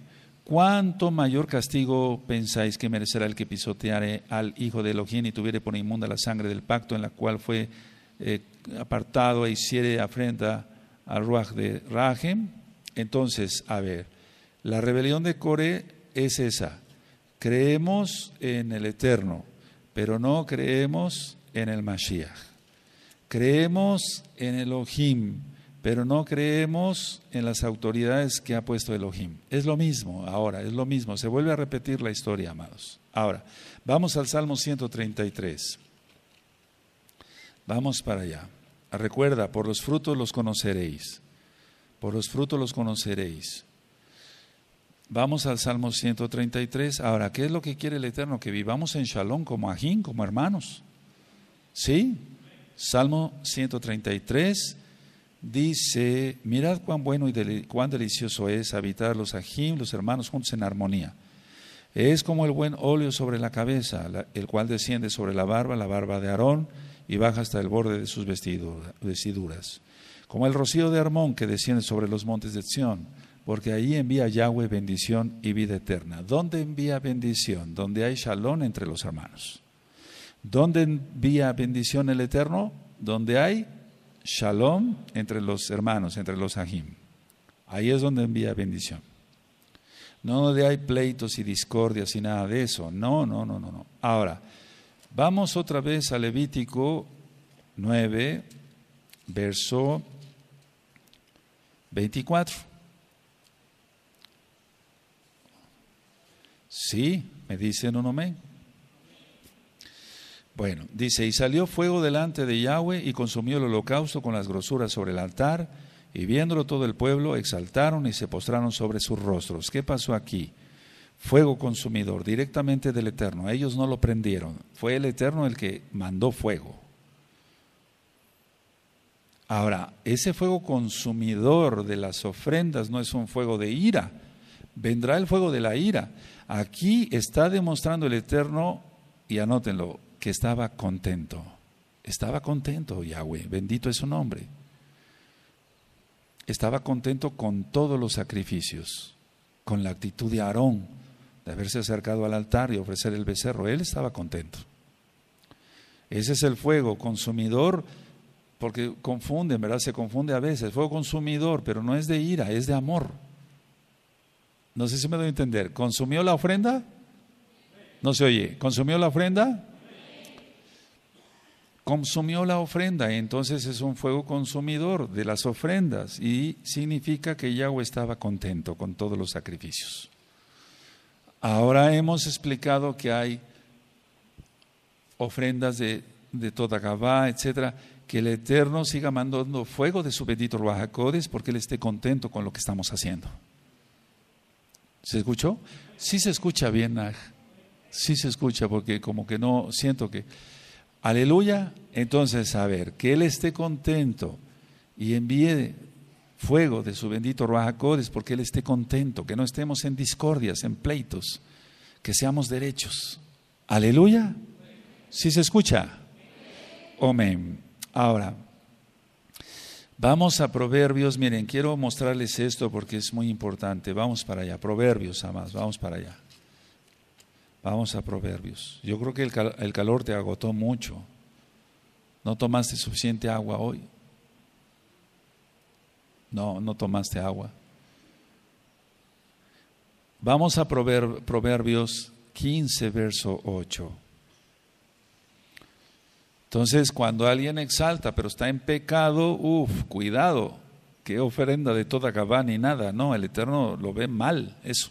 ¿Cuánto mayor castigo pensáis que merecerá el que pisoteare al hijo de Elohim y tuviere por inmunda la sangre del pacto en la cual fue eh, apartado e hiciere afrenta al Ruach de Rahem? Entonces, a ver, la rebelión de Core es esa. Creemos en el Eterno, pero no creemos en el Mashiach. Creemos en Elohim pero no creemos en las autoridades que ha puesto Elohim. Es lo mismo ahora, es lo mismo. Se vuelve a repetir la historia, amados. Ahora, vamos al Salmo 133. Vamos para allá. Recuerda, por los frutos los conoceréis. Por los frutos los conoceréis. Vamos al Salmo 133. Ahora, ¿qué es lo que quiere el Eterno? Que vivamos en shalom como ajín, como hermanos. ¿Sí? Salmo 133 dice, mirad cuán bueno y cuán delicioso es habitar los ajim, los hermanos juntos en armonía. Es como el buen óleo sobre la cabeza, el cual desciende sobre la barba, la barba de Aarón, y baja hasta el borde de sus vestiduras. Como el rocío de Armón que desciende sobre los montes de Sion, porque ahí envía Yahweh bendición y vida eterna. ¿Dónde envía bendición? Donde hay shalom entre los hermanos. ¿Dónde envía bendición el Eterno? Donde hay shalom entre los hermanos, entre los ajim. Ahí es donde envía bendición. No donde hay pleitos y discordias y nada de eso. No, no, no, no, no. Ahora, vamos otra vez a Levítico 9, verso 24. Sí, me dicen un me. Bueno, dice, y salió fuego delante de Yahweh y consumió el holocausto con las grosuras sobre el altar, y viéndolo todo el pueblo, exaltaron y se postraron sobre sus rostros. ¿Qué pasó aquí? Fuego consumidor, directamente del Eterno. Ellos no lo prendieron. Fue el Eterno el que mandó fuego. Ahora, ese fuego consumidor de las ofrendas no es un fuego de ira. Vendrá el fuego de la ira. Aquí está demostrando el Eterno, y anótenlo, estaba contento. Estaba contento Yahweh, bendito es su nombre. Estaba contento con todos los sacrificios, con la actitud de Aarón, de haberse acercado al altar y ofrecer el becerro. Él estaba contento. Ese es el fuego consumidor, porque confunde, ¿verdad? Se confunde a veces. Fuego consumidor, pero no es de ira, es de amor. No sé si me doy a entender. ¿Consumió la ofrenda? No se oye. ¿Consumió la ofrenda? consumió la ofrenda, entonces es un fuego consumidor de las ofrendas y significa que Yahweh estaba contento con todos los sacrificios. Ahora hemos explicado que hay ofrendas de, toda Gabá, etcétera, que el Eterno siga mandando fuego de su bendito Ruajacodes porque Él esté contento con lo que estamos haciendo. ¿Se escuchó? Sí se escucha bien, Naj. Sí se escucha porque como que no siento que... Aleluya. Entonces, a ver, que Él esté contento y envíe fuego de su bendito Ruajacodes porque Él esté contento, que no estemos en discordias, en pleitos, que seamos derechos. Aleluya. Si ¿Sí se escucha. Amén. Ahora, vamos a Proverbios. Miren, quiero mostrarles esto porque es muy importante. Vamos para allá. Proverbios, amás Vamos para allá. Vamos a Proverbios. Yo creo que el, calor te agotó mucho. No tomaste suficiente agua hoy. No, no tomaste agua. Vamos a Proverbios 15, verso 8. Entonces, cuando alguien exalta, pero está en pecado, uff, cuidado, qué ofrenda de toda cabana y nada. No, el Eterno lo ve mal, eso.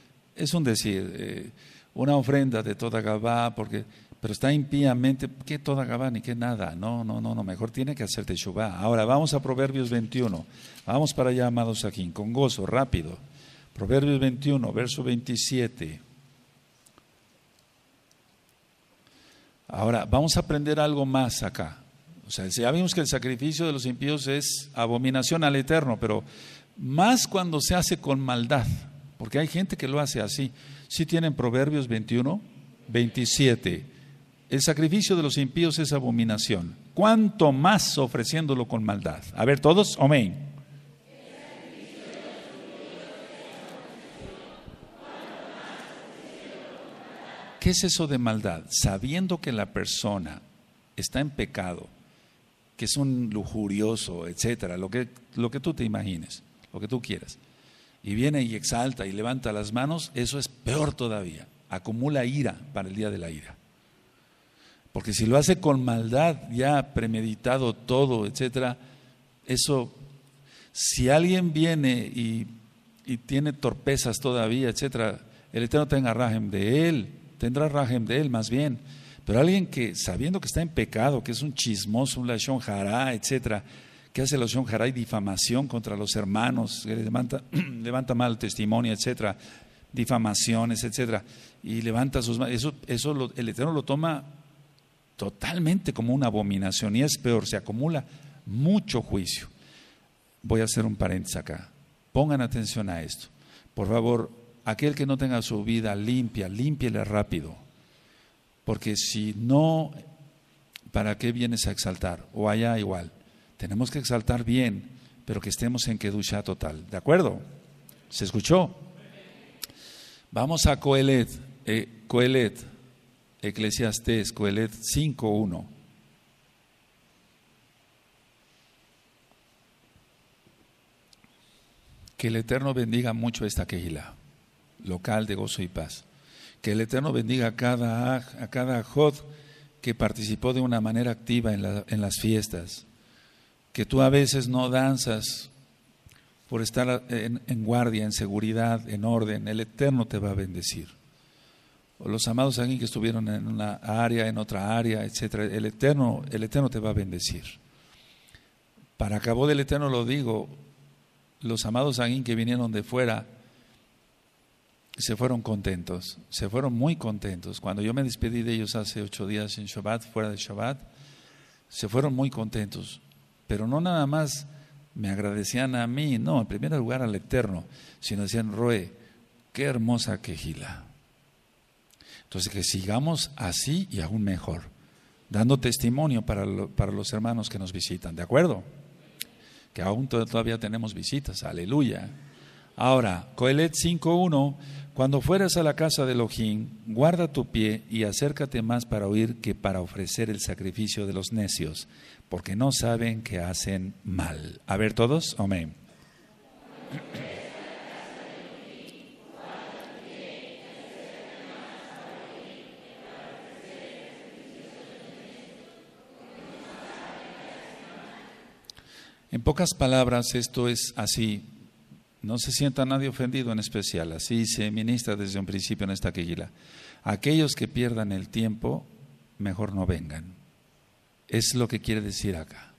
es un decir, eh, una ofrenda de toda Gabá, porque, pero está impíamente, ¿qué toda Gabá ni qué nada? No, no, no, no, mejor tiene que hacer Shubá, Ahora vamos a Proverbios 21. Vamos para allá, amados aquí, con gozo, rápido. Proverbios 21, verso 27. Ahora, vamos a aprender algo más acá. O sea, ya vimos que el sacrificio de los impíos es abominación al Eterno, pero más cuando se hace con maldad porque hay gente que lo hace así. Si tienen Proverbios 21, 27. El sacrificio de los impíos es abominación. ¿Cuánto más ofreciéndolo con maldad? A ver, todos, amén. ¿Qué es eso de maldad? Sabiendo que la persona está en pecado, que es un lujurioso, etcétera, lo que, lo que tú te imagines, lo que tú quieras y viene y exalta y levanta las manos, eso es peor todavía. Acumula ira para el día de la ira. Porque si lo hace con maldad, ya premeditado todo, etcétera, eso, si alguien viene y, tiene torpezas todavía, etcétera, el Eterno tenga rajem de él, tendrá rajem de él más bien. Pero alguien que, sabiendo que está en pecado, que es un chismoso, un lashon jará, etcétera, que hace la opción Jaray difamación contra los hermanos, que levanta, mal testimonio, etcétera, difamaciones, etcétera, y levanta sus manos. Eso, lo, el Eterno lo toma totalmente como una abominación y es peor, se acumula mucho juicio. Voy a hacer un paréntesis acá. Pongan atención a esto. Por favor, aquel que no tenga su vida limpia, límpiela rápido. Porque si no, ¿para qué vienes a exaltar? O allá igual. Tenemos que exaltar bien, pero que estemos en Kedusha total. ¿De acuerdo? ¿Se escuchó? Vamos a Coelet, eh, Coelet, Eclesiastes, Coelet 5.1. Que el Eterno bendiga mucho esta quejila, local de gozo y paz. Que el Eterno bendiga a cada, a cada Jod que participó de una manera activa en, en las fiestas que tú a veces no danzas por estar en, guardia, en seguridad, en orden, el Eterno te va a bendecir. O los amados alguien que estuvieron en una área, en otra área, etcétera, el Eterno, el Eterno te va a bendecir. Para acabó del Eterno lo digo, los amados alguien que vinieron de fuera se fueron contentos, se fueron muy contentos. Cuando yo me despedí de ellos hace ocho días en Shabbat, fuera de Shabbat, se fueron muy contentos pero no nada más me agradecían a mí, no, en primer lugar al Eterno, sino decían, Roe, qué hermosa quejila. Entonces, que sigamos así y aún mejor, dando testimonio para, los hermanos que nos visitan, ¿de acuerdo? Que aún todavía tenemos visitas, aleluya. Ahora, Coelet 5.1 cuando fueras a la casa de Elohim, guarda tu pie y acércate más para oír que para ofrecer el sacrificio de los necios, porque no saben que hacen mal. A ver todos, amén. En pocas palabras, esto es así. No se sienta nadie ofendido en especial, así se ministra desde un principio en esta aquila. Aquellos que pierdan el tiempo, mejor no vengan. Es lo que quiere decir acá.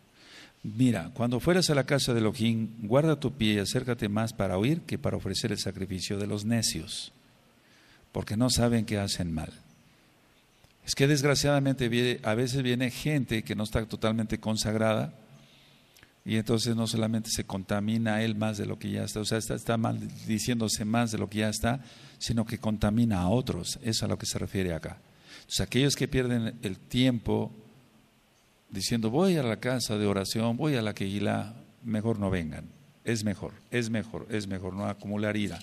Mira, cuando fueras a la casa de Elohim, guarda tu pie y acércate más para oír que para ofrecer el sacrificio de los necios, porque no saben que hacen mal. Es que desgraciadamente a veces viene gente que no está totalmente consagrada y entonces no solamente se contamina él más de lo que ya está, o sea, está, está maldiciéndose más de lo que ya está, sino que contamina a otros. Eso es a lo que se refiere acá. Entonces, aquellos que pierden el tiempo diciendo, voy a la casa de oración, voy a la quejila, mejor no vengan. Es mejor, es mejor, es mejor no acumular ira.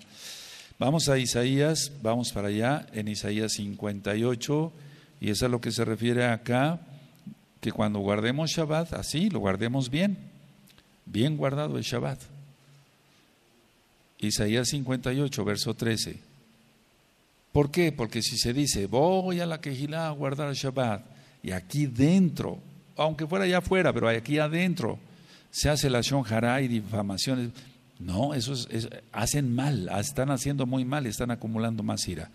Vamos a Isaías, vamos para allá, en Isaías 58, y eso es a lo que se refiere acá, que cuando guardemos Shabbat, así, lo guardemos bien bien guardado el Shabbat. Isaías 58, verso 13. ¿Por qué? Porque si se dice, voy a la Quejilá a guardar el Shabbat, y aquí dentro, aunque fuera allá afuera, pero aquí adentro, se hace la Shonjará y difamaciones. No, eso es, hacen mal, están haciendo muy mal, están acumulando más ira.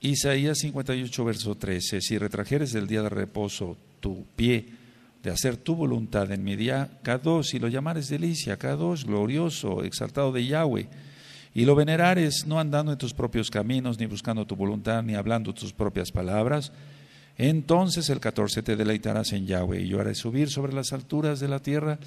Isaías 58, verso 13, si retrajeres el día de reposo tu pie de hacer tu voluntad en mi día. K2, y lo llamares delicia, K2, glorioso, exaltado de Yahweh. Y lo venerares no andando en tus propios caminos, ni buscando tu voluntad, ni hablando tus propias palabras. Entonces el 14 te deleitarás en Yahweh, y yo haré subir sobre las alturas de la tierra,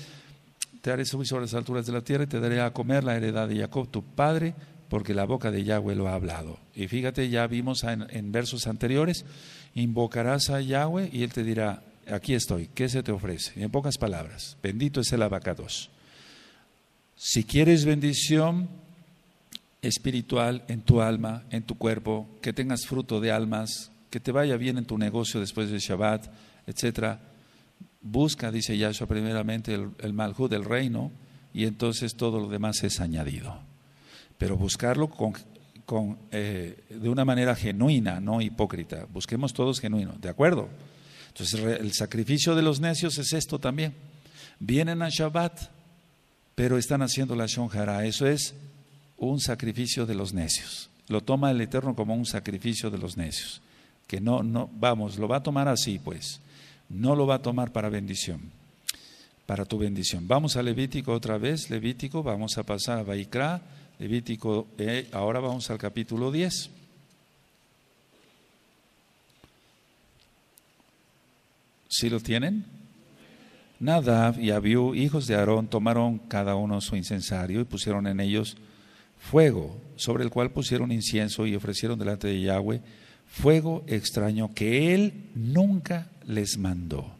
te haré subir sobre las alturas de la tierra, y te daré a comer la heredad de Jacob, tu padre, porque la boca de Yahweh lo ha hablado. Y fíjate, ya vimos en versos anteriores, invocarás a Yahweh y él te dirá, aquí estoy, ¿qué se te ofrece? En pocas palabras, bendito es el abacados. Si quieres bendición espiritual en tu alma, en tu cuerpo, que tengas fruto de almas, que te vaya bien en tu negocio después del Shabbat, etc. Busca, dice Yahshua, primeramente el, el del reino y entonces todo lo demás es añadido. Pero buscarlo con, eh, de una manera genuina, no hipócrita. Busquemos todos genuino, ¿de acuerdo? Entonces el sacrificio de los necios es esto también. Vienen a Shabbat, pero están haciendo la Shonjara. Eso es un sacrificio de los necios. Lo toma el Eterno como un sacrificio de los necios. Que no, no, vamos, lo va a tomar así pues. No lo va a tomar para bendición, para tu bendición. Vamos a Levítico otra vez, Levítico, vamos a pasar a Baikra, Levítico, eh, ahora vamos al capítulo 10. ¿Sí lo tienen? Nadab y Abiú, hijos de Aarón, tomaron cada uno su incensario y pusieron en ellos fuego, sobre el cual pusieron incienso y ofrecieron delante de Yahweh fuego extraño que él nunca les mandó.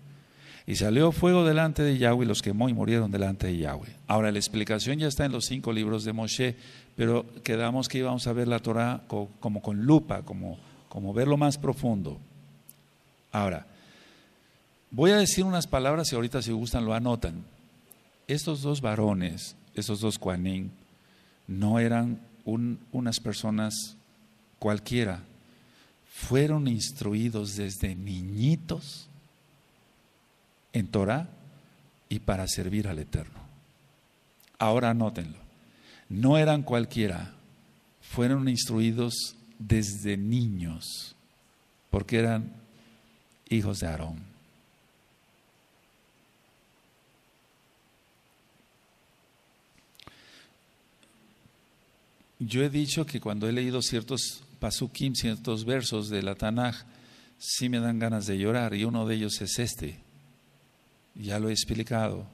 Y salió fuego delante de Yahweh, y los quemó y murieron delante de Yahweh. Ahora, la explicación ya está en los cinco libros de Moshe, pero quedamos que íbamos a ver la Torah como con lupa, como, como verlo más profundo. Ahora, Voy a decir unas palabras y ahorita si gustan lo anotan. Estos dos varones, estos dos Kuanin, no eran unas personas cualquiera. Fueron instruidos desde niñitos en Torah y para servir al Eterno. Ahora anótenlo. No eran cualquiera, fueron instruidos desde niños, porque eran hijos de Aarón. Yo he dicho que cuando he leído ciertos pasukim, ciertos versos de la Tanaj, sí me dan ganas de llorar, y uno de ellos es este. Ya lo he explicado.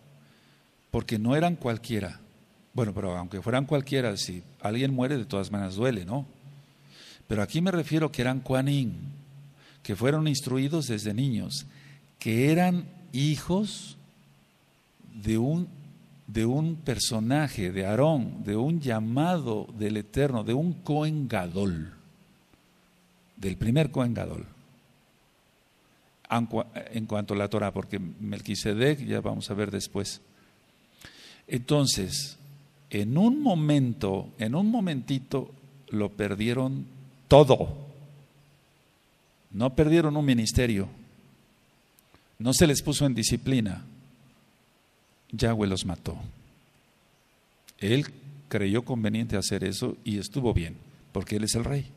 Porque no eran cualquiera. Bueno, pero aunque fueran cualquiera, si alguien muere, de todas maneras duele, ¿no? Pero aquí me refiero que eran Kuanin, que fueron instruidos desde niños, que eran hijos de un de un personaje, de Aarón, de un llamado del Eterno, de un Coengadol del primer Coengadol en cuanto a la Torah, porque Melquisedec ya vamos a ver después. Entonces, en un momento, en un momentito, lo perdieron todo. No perdieron un ministerio. No se les puso en disciplina Yahweh los mató. Él creyó conveniente hacer eso y estuvo bien, porque Él es el rey.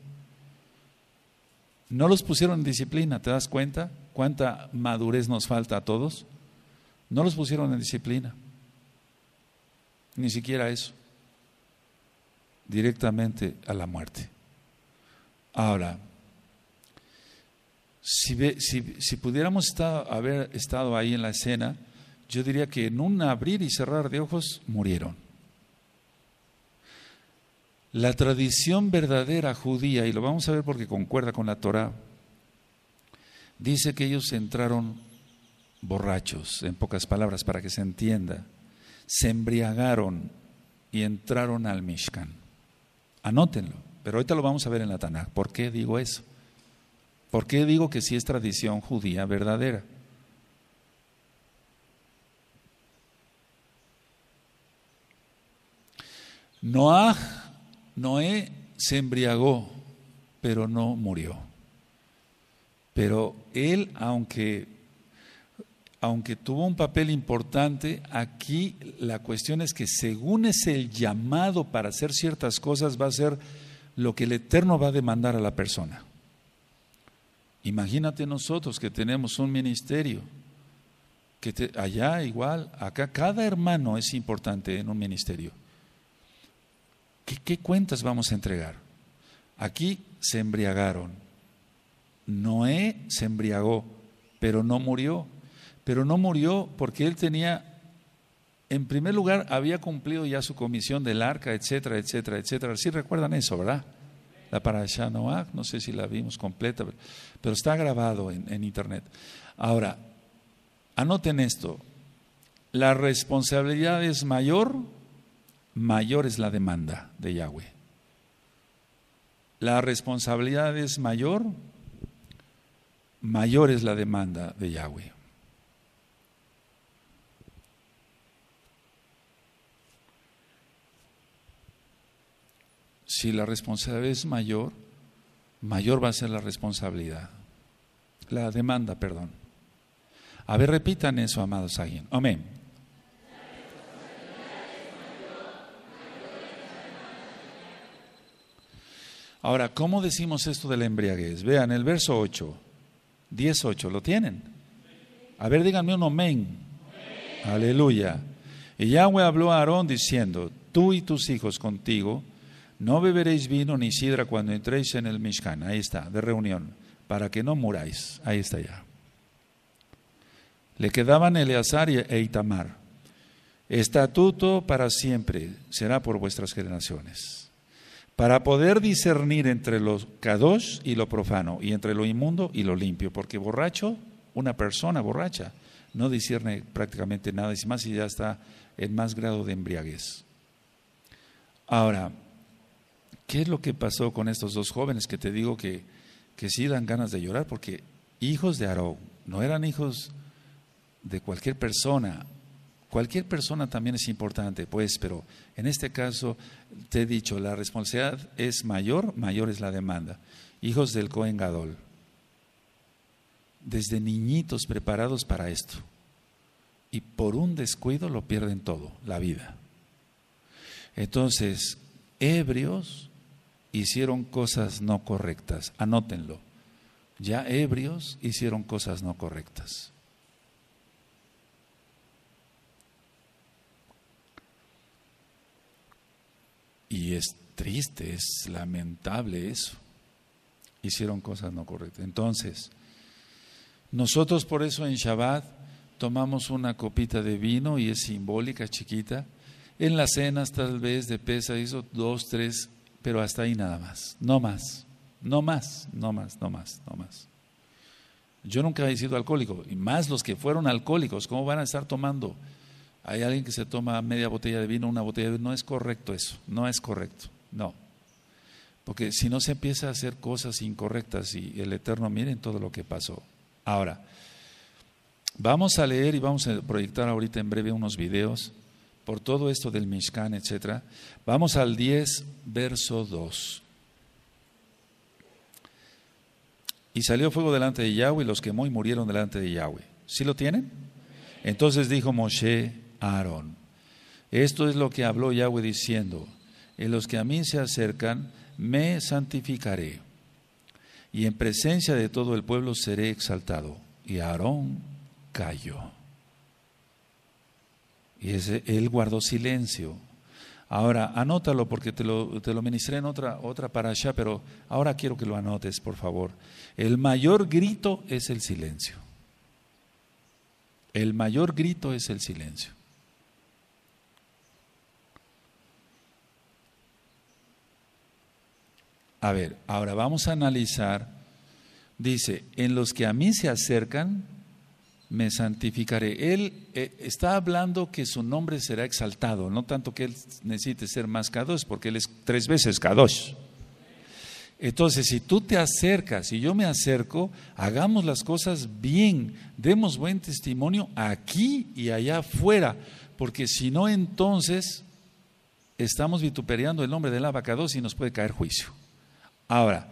No los pusieron en disciplina, ¿te das cuenta? ¿Cuánta madurez nos falta a todos? No los pusieron en disciplina. Ni siquiera eso. Directamente a la muerte. Ahora, si, pudiéramos haber estado ahí en la escena, yo diría que en un abrir y cerrar de ojos murieron. La tradición verdadera judía, y lo vamos a ver porque concuerda con la Torá, dice que ellos entraron borrachos, en pocas palabras, para que se entienda. Se embriagaron y entraron al Mishkan. Anótenlo, pero ahorita lo vamos a ver en la Tanakh. ¿Por qué digo eso? ¿Por qué digo que sí es tradición judía verdadera? Noah, Noé se embriagó, pero no murió. Pero él, aunque, aunque tuvo un papel importante, aquí la cuestión es que según es el llamado para hacer ciertas cosas, va a ser lo que el Eterno va a demandar a la persona. Imagínate nosotros que tenemos un ministerio, que allá igual, acá cada hermano es importante en un ministerio ¿Qué, cuentas vamos a entregar? Aquí se embriagaron. Noé se embriagó, pero no murió. Pero no murió porque él tenía, en primer lugar, había cumplido ya su comisión del arca, etcétera, etcétera, etcétera. Sí recuerdan eso, ¿verdad? La parasha Noah, no sé si la vimos completa, pero está grabado en internet. Ahora, anoten esto, la responsabilidad es mayor mayor es la demanda de Yahweh. La responsabilidad es mayor, mayor es la demanda de Yahweh. Si la responsabilidad es mayor, mayor va a ser la responsabilidad. La demanda, perdón. A ver, repitan eso, amados alguien. Amén. Ahora, ¿cómo decimos esto de la embriaguez? Vean, el verso 8, 18, ¿lo tienen? A ver, díganme un amén. Aleluya. Y Yahweh habló a Aarón diciendo, tú y tus hijos contigo, no beberéis vino ni sidra cuando entréis en el Mishkan. Ahí está, de reunión, para que no muráis. Ahí está ya. Le quedaban Eleazar e Itamar. Estatuto para siempre será por vuestras generaciones para poder discernir entre lo kadosh y lo profano, y entre lo inmundo y lo limpio, porque borracho, una persona borracha, no discierne prácticamente nada, y más y ya está en más grado de embriaguez. Ahora, ¿qué es lo que pasó con estos dos jóvenes que te digo que, que sí dan ganas de llorar? Porque hijos de Aarón, no eran hijos de cualquier persona, Cualquier persona también es importante, pues, pero en este caso te he dicho, la responsabilidad es mayor, mayor es la demanda. Hijos del Cohen Gadol, desde niñitos preparados para esto, y por un descuido lo pierden todo, la vida. Entonces, ebrios hicieron cosas no correctas, anótenlo. Ya ebrios hicieron cosas no correctas. Y es triste, es lamentable eso. Hicieron cosas no correctas. Entonces, nosotros por eso en Shabbat tomamos una copita de vino y es simbólica, chiquita. En las cenas tal vez de pesa hizo dos, tres, pero hasta ahí nada más. No más, no más, no más, no más, no más. Yo nunca he sido alcohólico, y más los que fueron alcohólicos, ¿cómo van a estar tomando? hay alguien que se toma media botella de vino, una botella de vino, no es correcto eso, no es correcto, no. Porque si no se empieza a hacer cosas incorrectas y el Eterno, miren todo lo que pasó. Ahora, vamos a leer y vamos a proyectar ahorita en breve unos videos por todo esto del Mishkan, etc. Vamos al 10, verso 2. Y salió fuego delante de Yahweh y los quemó y murieron delante de Yahweh. ¿Sí lo tienen? Entonces dijo Moshe, Aarón. Esto es lo que habló Yahweh diciendo, en los que a mí se acercan, me santificaré, y en presencia de todo el pueblo seré exaltado. Y Aarón cayó. Y él guardó silencio. Ahora, anótalo porque te lo, ministré en otra, otra para allá, pero ahora quiero que lo anotes, por favor. El mayor grito es el silencio. El mayor grito es el silencio. A ver, ahora vamos a analizar. Dice, en los que a mí se acercan, me santificaré. Él eh, está hablando que su nombre será exaltado, no tanto que él necesite ser más k porque él es tres veces k Entonces, si tú te acercas y si yo me acerco, hagamos las cosas bien, demos buen testimonio aquí y allá afuera, porque si no, entonces estamos vituperando el nombre del abacados y nos puede caer juicio. Ahora,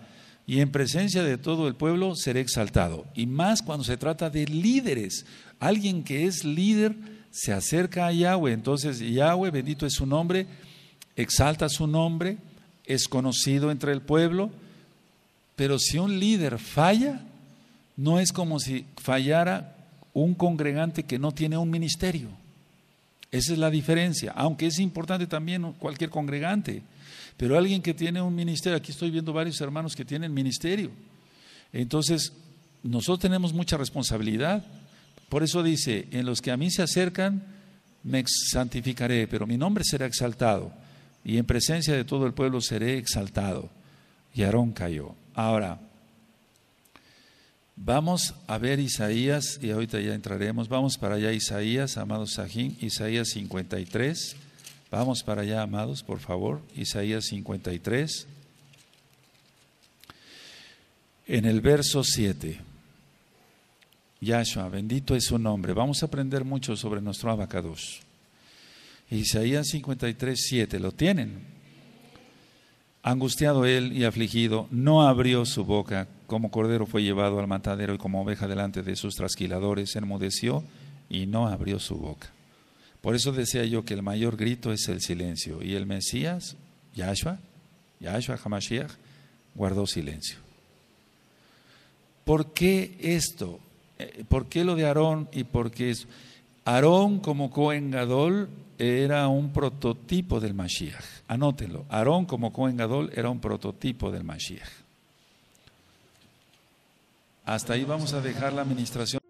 y en presencia de todo el pueblo seré exaltado. Y más cuando se trata de líderes. Alguien que es líder se acerca a Yahweh. Entonces Yahweh, bendito es su nombre, exalta su nombre, es conocido entre el pueblo. Pero si un líder falla, no es como si fallara un congregante que no tiene un ministerio. Esa es la diferencia, aunque es importante también cualquier congregante, pero alguien que tiene un ministerio, aquí estoy viendo varios hermanos que tienen ministerio. Entonces, nosotros tenemos mucha responsabilidad. Por eso dice, en los que a mí se acercan, me santificaré, pero mi nombre será exaltado, y en presencia de todo el pueblo seré exaltado. Y Aarón cayó. Ahora, Vamos a ver Isaías, y ahorita ya entraremos, vamos para allá Isaías, amados Sajín, Isaías 53, vamos para allá, amados, por favor, Isaías 53, en el verso 7. Yahshua, bendito es su nombre. Vamos a aprender mucho sobre nuestro abacados. Isaías 53, 7, ¿lo tienen? Angustiado él y afligido, no abrió su boca, como cordero fue llevado al matadero y como oveja delante de sus trasquiladores, enmudeció y no abrió su boca. Por eso decía yo que el mayor grito es el silencio y el Mesías, Yahshua, Yahshua Hamashiach, guardó silencio. ¿Por qué esto? Eh, ¿Por qué lo de Aarón y por qué esto? Aarón como Cohen Gadol era un prototipo del Mashiach. Anótelo. Aarón como Cohen Gadol era un prototipo del Mashiach. Hasta ahí vamos a dejar la administración.